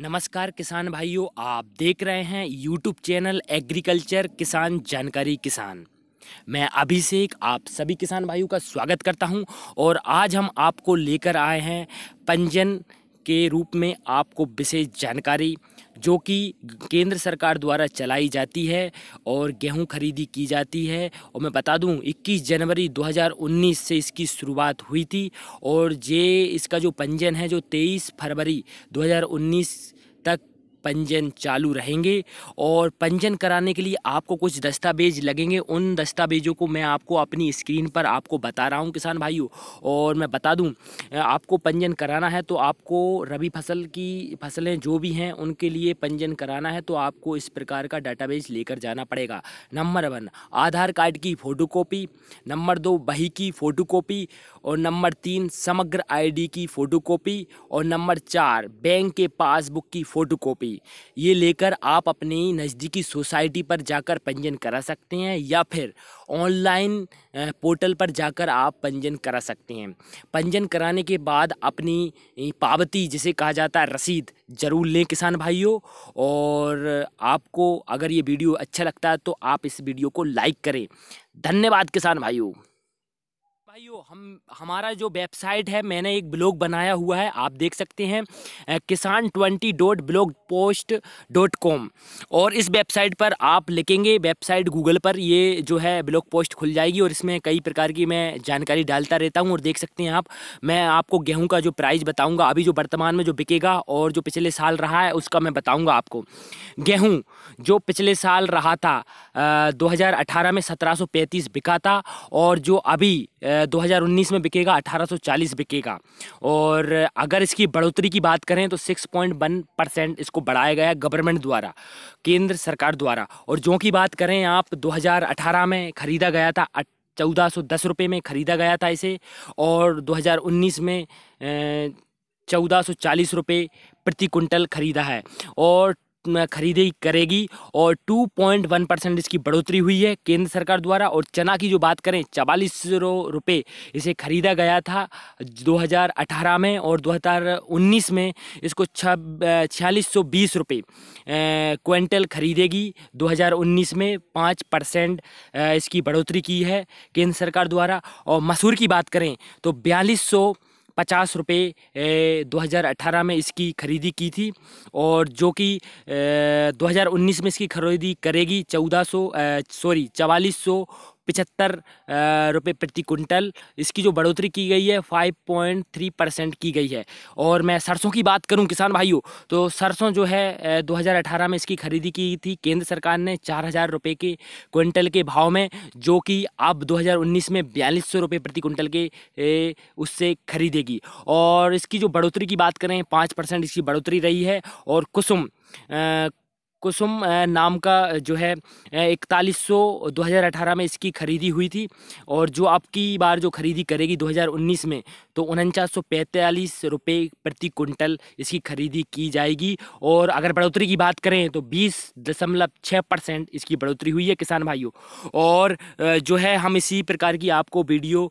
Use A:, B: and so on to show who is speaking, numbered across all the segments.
A: नमस्कार किसान भाइयों आप देख रहे हैं यूट्यूब चैनल एग्रीकल्चर किसान जानकारी किसान मैं अभिषेक आप सभी किसान भाइयों का स्वागत करता हूं और आज हम आपको लेकर आए हैं पंजन के रूप में आपको विशेष जानकारी जो कि केंद्र सरकार द्वारा चलाई जाती है और गेहूं खरीदी की जाती है और मैं बता दूं 21 जनवरी 2019 से इसकी शुरुआत हुई थी और ये इसका जो पंजीयन है जो 23 फरवरी 2019 तक पंजन चालू रहेंगे और पंजन कराने के लिए आपको कुछ दस्तावेज लगेंगे उन दस्तावेज़ों को मैं आपको अपनी स्क्रीन पर आपको बता रहा हूँ किसान भाइयों और मैं बता दूँ आपको पंजन कराना है तो आपको रबी फसल की फसलें जो भी हैं उनके लिए पंजन कराना है तो आपको इस प्रकार का डाटाबेज लेकर जाना पड़ेगा नंबर वन आधार कार्ड की फ़ोटोकॉपी नंबर दो बही की फ़ोटोकॉपी और नंबर तीन समग्र आईडी की फ़ोटोकॉपी और नंबर चार बैंक के पासबुक की फ़ोटो कॉपी होगी ये लेकर आप अपनी नज़दीकी सोसाइटी पर जाकर पंजीयन करा सकते हैं या फिर ऑनलाइन पोर्टल पर जाकर आप पंजीयन करा सकते हैं पंजीयन कराने के बाद अपनी पावती जिसे कहा जाता है रसीद ज़रूर लें किसान भाइयों और आपको अगर ये वीडियो अच्छा लगता है तो आप इस वीडियो को लाइक करें धन्यवाद किसान भाइयों भाइयों हम हमारा जो वेबसाइट है मैंने एक ब्लॉग बनाया हुआ है आप देख सकते हैं Kisan twenty dot blog post dot com और इस वेबसाइट पर आप लिखेंगे वेबसाइट गूगल पर ये जो है ब्लॉग पोस्ट खुल जाएगी और इसमें कई प्रकार की मैं जानकारी डालता रहता हूँ और देख सकते हैं आप मैं आपको गेहूँ का जो प्राइस बताऊँगा अभी जो वर्तमान में जो बिकेगा और जो पिछले साल रहा है उसका मैं बताऊँगा आपको गेहूँ जो पिछले साल रहा था दो में सत्रह बिका था और जो अभी 2019 में बिकेगा 1840 बिकेगा और अगर इसकी बढ़ोतरी की बात करें तो 6.1 परसेंट इसको बढ़ाया गया गवर्नमेंट द्वारा केंद्र सरकार द्वारा और जो की बात करें आप 2018 में ख़रीदा गया था चौदह सौ दस रुपये में ख़रीदा गया था इसे और 2019 में चौदह सौ चालीस रुपये प्रति कुंटल ख़रीदा है और खरीदी करेगी और 2.1 परसेंट इसकी बढ़ोतरी हुई है केंद्र सरकार द्वारा और चना की जो बात करें चवालीस रुपये इसे खरीदा गया था 2018 में और 2019 में इसको छियालीस सौ बीस रुपये क्विंटल खरीदेगी 2019 में पाँच परसेंट इसकी बढ़ोतरी की है केंद्र सरकार द्वारा और मसूर की बात करें तो बयालीस सौ पचास रुपये दो में इसकी खरीदी की थी और जो कि 2019 में इसकी खरीदी करेगी चौदह सौ सॉरी चवालीस सौ पिचहत्तर रुपये प्रति कुंटल इसकी जो बढ़ोतरी की गई है फाइव पॉइंट थ्री परसेंट की गई है और मैं सरसों की बात करूं किसान भाइयों तो सरसों जो है 2018 में इसकी खरीदी की थी केंद्र सरकार ने चार हज़ार रुपये के कुंटल के भाव में जो कि अब 2019 में बयालीस सौ रुपये प्रति कुंटल के उससे खरीदेगी और इसकी जो बढ़ोतरी की बात करें पाँच परसेंट इसकी बढ़ोतरी रही है और कुसुम कुसुम नाम का जो है इकतालीस सौ में इसकी ख़रीदी हुई थी और जो आपकी बार जो ख़रीदी करेगी 2019 में तो उनचास सौ रुपये प्रति कुंटल इसकी ख़रीदी की जाएगी और अगर बढ़ोतरी की बात करें तो बीस दशमलव छः परसेंट इसकी बढ़ोतरी हुई है किसान भाइयों और जो है हम इसी प्रकार की आपको वीडियो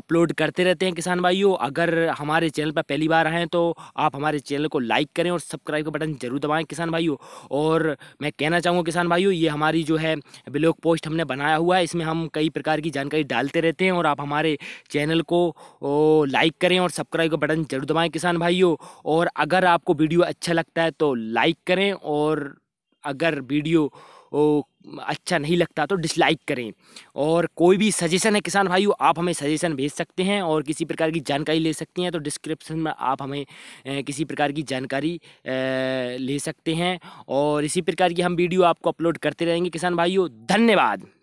A: अपलोड करते रहते हैं किसान भाइयों अगर हमारे चैनल पर पहली बार आएँ तो आप हमारे चैनल को लाइक करें और सब्सक्राइब का बटन जरूर दबाएँ किसान भाइयों और और मैं कहना चाहूँगा किसान भाइयों ये हमारी जो है ब्लॉग पोस्ट हमने बनाया हुआ है इसमें हम कई प्रकार की जानकारी डालते रहते हैं और आप हमारे चैनल को लाइक करें और सब्सक्राइब का बटन जरूर दबाएँ किसान भाइयों और अगर आपको वीडियो अच्छा लगता है तो लाइक करें और अगर वीडियो अच्छा नहीं लगता तो डिसलाइक करें और कोई भी सजेशन है किसान भाइयों आप हमें सजेशन भेज सकते हैं और किसी प्रकार की जानकारी ले सकते हैं तो डिस्क्रिप्शन में आप हमें किसी प्रकार की जानकारी ले सकते हैं और इसी प्रकार की हम वीडियो आपको अपलोड करते रहेंगे किसान भाइयों धन्यवाद